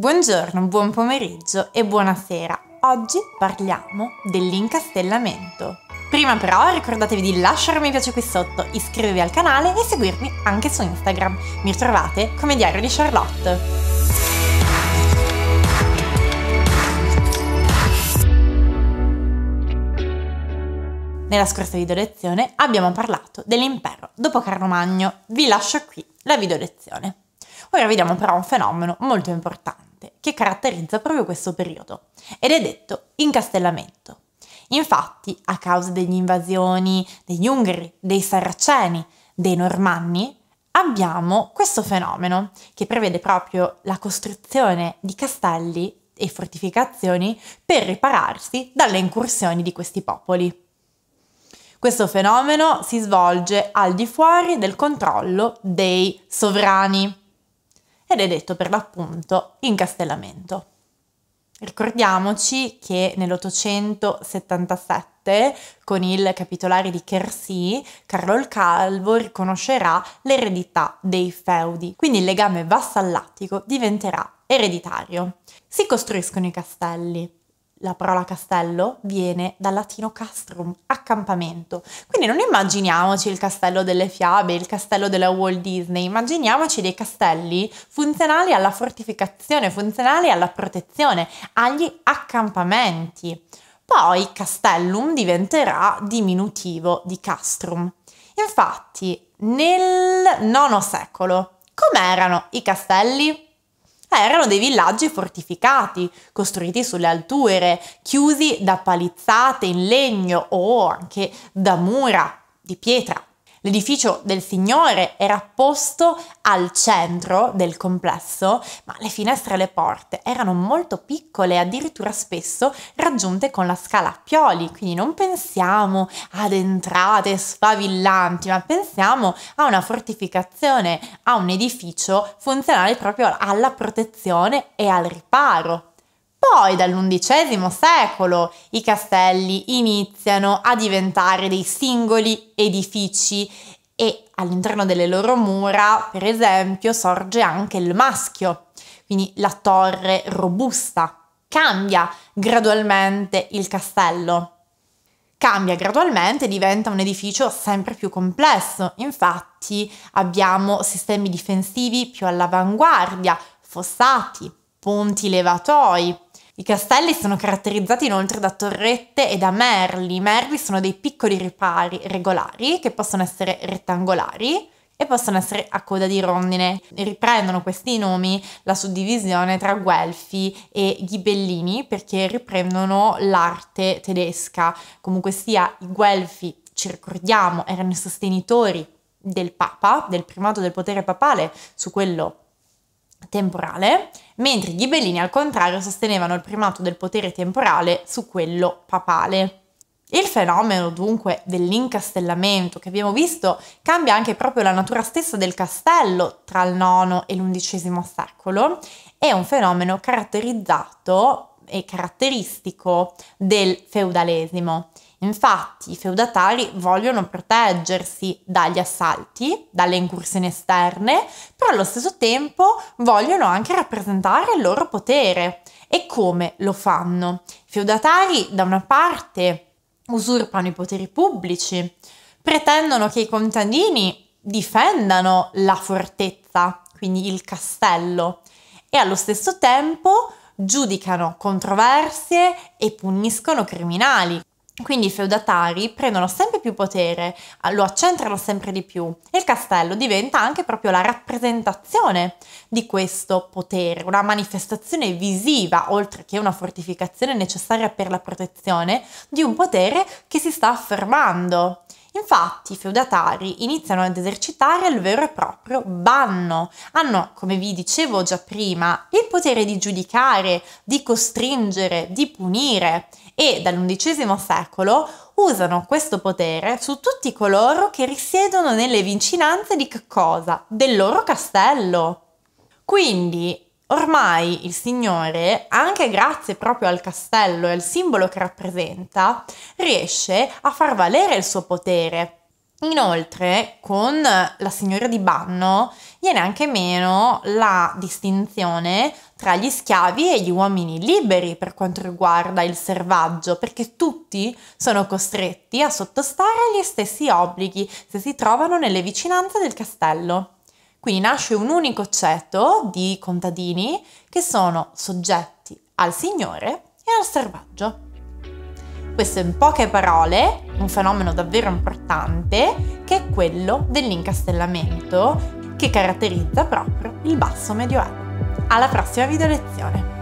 Buongiorno, buon pomeriggio e buonasera. Oggi parliamo dell'incastellamento. Prima però ricordatevi di lasciare un mi piace qui sotto, iscrivervi al canale e seguirmi anche su Instagram. Mi trovate come Diario di Charlotte. Nella scorsa video lezione abbiamo parlato dell'impero dopo Carlo Magno. Vi lascio qui la video lezione. Ora vediamo però un fenomeno molto importante dominante che caratterizza proprio questo periodo ed è detto incastellamento. Infatti, a causa delle invasioni degli Ungheri, dei Saraceni, dei Normanni, abbiamo questo fenomeno che prevede proprio la costruzione di castelli e fortificazioni per ripararsi dalle incursioni di questi popoli. Questo fenomeno si svolge al di fuori del controllo dei sovrani, ed è detto per l'appunto incastellamento. Ricordiamoci che nell'877, con il capitolare di Chersi, Carlo il Calvo riconoscerà l'eredità dei feudi, quindi il legame vassallatico diventerà ereditario. Si costruiscono i castelli, la parola castello viene dal latino castrum, accampamento. Quindi non immaginiamoci il castello delle fiabe, il castello della Walt Disney, immaginiamoci dei castelli funzionali alla fortificazione, funzionali alla protezione, agli accampamenti. Poi castellum diventerà diminutivo di castrum. Infatti, nel IX secolo, com'erano i castelli? Eh, erano dei villaggi fortificati, costruiti sulle alture, chiusi da palizzate in legno o anche da mura di pietra. L'edificio del Signore era posto al centro del complesso, ma le finestre e le porte erano molto piccole, addirittura spesso raggiunte con la scala a pioli, quindi non pensiamo ad entrate sfavillanti, ma pensiamo a una fortificazione, a un edificio funzionale proprio alla protezione e al riparo. Poi dall'undicesimo secolo i castelli iniziano a diventare dei singoli edifici e all'interno delle loro mura, per esempio, sorge anche il maschio, quindi la torre robusta. Cambia gradualmente il castello. Cambia gradualmente e diventa un edificio sempre più complesso. Infatti abbiamo sistemi difensivi più all'avanguardia, fossati, ponti levatoi, i castelli sono caratterizzati inoltre da torrette e da merli. I merli sono dei piccoli ripari regolari che possono essere rettangolari e possono essere a coda di rondine. Riprendono questi nomi la suddivisione tra guelfi e ghibellini perché riprendono l'arte tedesca. Comunque sia, i guelfi, ci ricordiamo, erano i sostenitori del papa, del primato del potere papale, su quello temporale, mentre i ghibellini al contrario sostenevano il primato del potere temporale su quello papale. Il fenomeno dunque dell'incastellamento che abbiamo visto cambia anche proprio la natura stessa del castello tra il IX e l'XI secolo, è un fenomeno caratterizzato e caratteristico del feudalesimo. Infatti i feudatari vogliono proteggersi dagli assalti, dalle incursioni esterne, però allo stesso tempo vogliono anche rappresentare il loro potere. E come lo fanno? I feudatari da una parte usurpano i poteri pubblici, pretendono che i contadini difendano la fortezza, quindi il castello, e allo stesso tempo giudicano controversie e puniscono criminali. Quindi i feudatari prendono sempre più potere, lo accentrano sempre di più e il castello diventa anche proprio la rappresentazione di questo potere, una manifestazione visiva, oltre che una fortificazione necessaria per la protezione, di un potere che si sta affermando. Infatti i feudatari iniziano ad esercitare il vero e proprio banno. Hanno, come vi dicevo già prima, il potere di giudicare, di costringere, di punire e dall'undicesimo secolo usano questo potere su tutti coloro che risiedono nelle vicinanze di che cosa? Del loro castello. Quindi Ormai il Signore, anche grazie proprio al castello e al simbolo che rappresenta, riesce a far valere il suo potere. Inoltre, con la signora di Banno viene anche meno la distinzione tra gli schiavi e gli uomini liberi per quanto riguarda il servaggio, perché tutti sono costretti a sottostare agli stessi obblighi se si trovano nelle vicinanze del castello. Quindi nasce un unico ceto di contadini che sono soggetti al Signore e al selvaggio. Questo è in poche parole un fenomeno davvero importante che è quello dell'incastellamento che caratterizza proprio il basso medioevo. Alla prossima video lezione!